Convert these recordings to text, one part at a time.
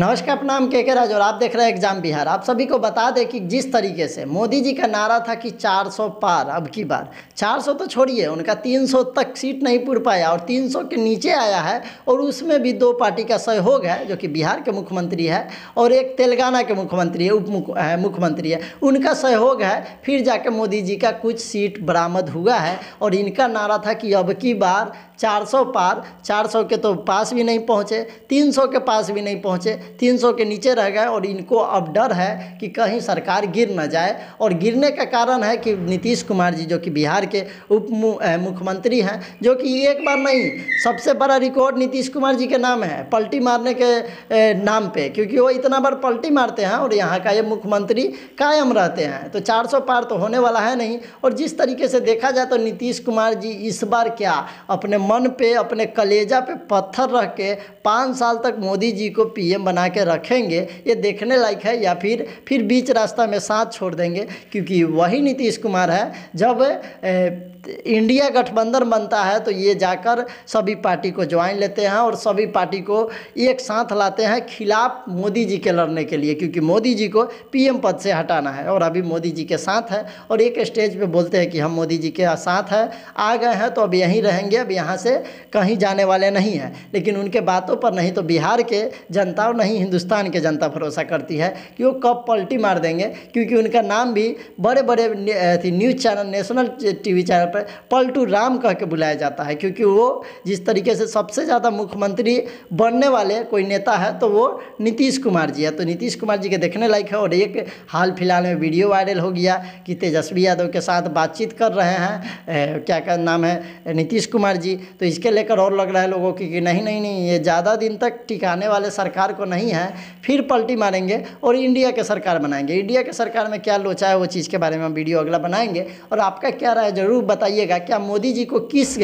नमस्कार प्रणाम के के राज और आप देख रहे हैं एग्जाम बिहार आप सभी को बता दें कि जिस तरीके से मोदी जी का नारा था कि 400 पार अब की बार 400 तो छोड़िए उनका 300 तक सीट नहीं पूर पाया और 300 के नीचे आया है और उसमें भी दो पार्टी का सहयोग है जो कि बिहार के मुख्यमंत्री है और एक तेलंगाना के मुख्यमंत्री है उप मुख्यमंत्री है उनका सहयोग है फिर जाके मोदी जी का कुछ सीट बरामद हुआ है और इनका नारा था कि अब की बार चार पार चार के तो पास भी नहीं पहुँचे तीन के पास भी नहीं पहुँचे 300 के नीचे रह गए और इनको अब डर है कि कहीं सरकार गिर ना जाए और गिरने का कारण है कि नीतीश कुमार जी जो कि बिहार के उप मुख्यमंत्री हैं जो कि एक बार नहीं सबसे बड़ा रिकॉर्ड नीतीश कुमार जी के नाम है पलटी मारने के नाम पे क्योंकि वो इतना बार पलटी मारते हैं और यहाँ का ये मुख्यमंत्री कायम रहते हैं तो चार पार तो होने वाला है नहीं और जिस तरीके से देखा जाए तो नीतीश कुमार जी इस बार क्या अपने मन पे अपने कलेजा पे पत्थर रख के पाँच साल तक मोदी जी को पीएम बना बना के रखेंगे ये देखने लायक है या फिर फिर बीच रास्ता में साथ छोड़ देंगे क्योंकि वही नीतीश कुमार है जब ए, इंडिया गठबंधन बनता है तो ये जाकर सभी पार्टी को ज्वाइन लेते हैं और सभी पार्टी को एक साथ लाते हैं खिलाफ मोदी जी के लड़ने के लिए क्योंकि मोदी जी को पीएम पद से हटाना है और अभी मोदी जी के साथ है और एक स्टेज पे बोलते हैं कि हम मोदी जी के साथ हैं आ गए हैं तो अब यहीं रहेंगे अब यहाँ से कहीं जाने वाले नहीं हैं लेकिन उनके बातों पर नहीं तो बिहार के जनता और नहीं ही हिंदुस्तान की जनता भरोसा करती है कि वो कब पलटी मार देंगे क्योंकि उनका नाम भी बड़े बड़े news channel national TV channel पर पलटू राम कह के बुलाया जाता है क्योंकि वो जिस तरीके से सबसे ज़्यादा मुख्यमंत्री बनने वाले कोई नेता है तो वो नीतीश कुमार जी है तो नीतीश कुमार जी के देखने लायक है और एक हाल फिलहाल में वीडियो वायरल हो गया कि तेजस्वी यादव के साथ बातचीत कर रहे हैं क्या क्या नाम है नीतीश कुमार जी तो इसके लेकर और लग रहा है लोगों की कि नहीं नहीं नहीं ये ज़्यादा दिन तक टिकाने वाले सरकार को नहीं नहीं है फिर पलटी मारेंगे और इंडिया के सरकार बनाएंगे इंडिया के सरकार में क्या लोचा है वो चीज़ के बारे में वीडियो अगला बनाएंगे और आपका क्या राय जरूर बताइएगा क्या मोदी जी को किस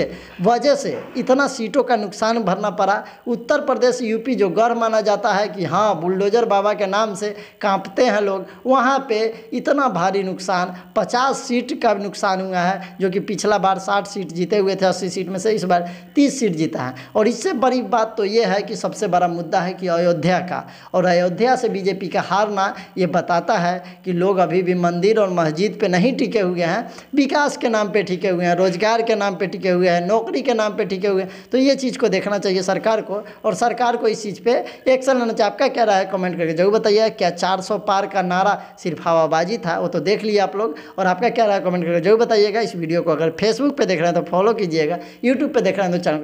वजह से इतना सीटों का नुकसान भरना पड़ा उत्तर प्रदेश यूपी जो गढ़ माना जाता है कि हाँ बुलडोजर बाबा के नाम से कांपते हैं लोग वहाँ पर इतना भारी नुकसान पचास सीट का नुकसान हुआ है जो कि पिछला बार साठ सीट जीते हुए थे अस्सी सीट में से इस बार तीस सीट जीता है और इससे बड़ी बात तो ये है कि सबसे बड़ा मुद्दा है कि अयोध्या अयोध्या का और अयोध्या से बीजेपी का हारना ये बताता है कि लोग अभी भी मंदिर और मस्जिद पे नहीं टिके हुए हैं विकास के नाम पे टिके हुए हैं रोज़गार के नाम पे टिके हुए हैं नौकरी के नाम पे टिके हुए हैं तो ये चीज़ को देखना चाहिए सरकार को और सरकार को इस चीज़ पर एक्शन लेना चाहिए आपका क्या रहा है कमेंट करके जरूर बताइए क्या 400 पार का नारा सिर्फ हवाबाजी था वो तो देख लिया आप लोग और आपका क्या रहा है कमेंट करके जरूर बताइएगा इस वीडियो को अगर फेसबुक पर देख रहे हैं तो फॉलो कीजिएगा यूट्यूब पर देख रहे हैं तो चैनल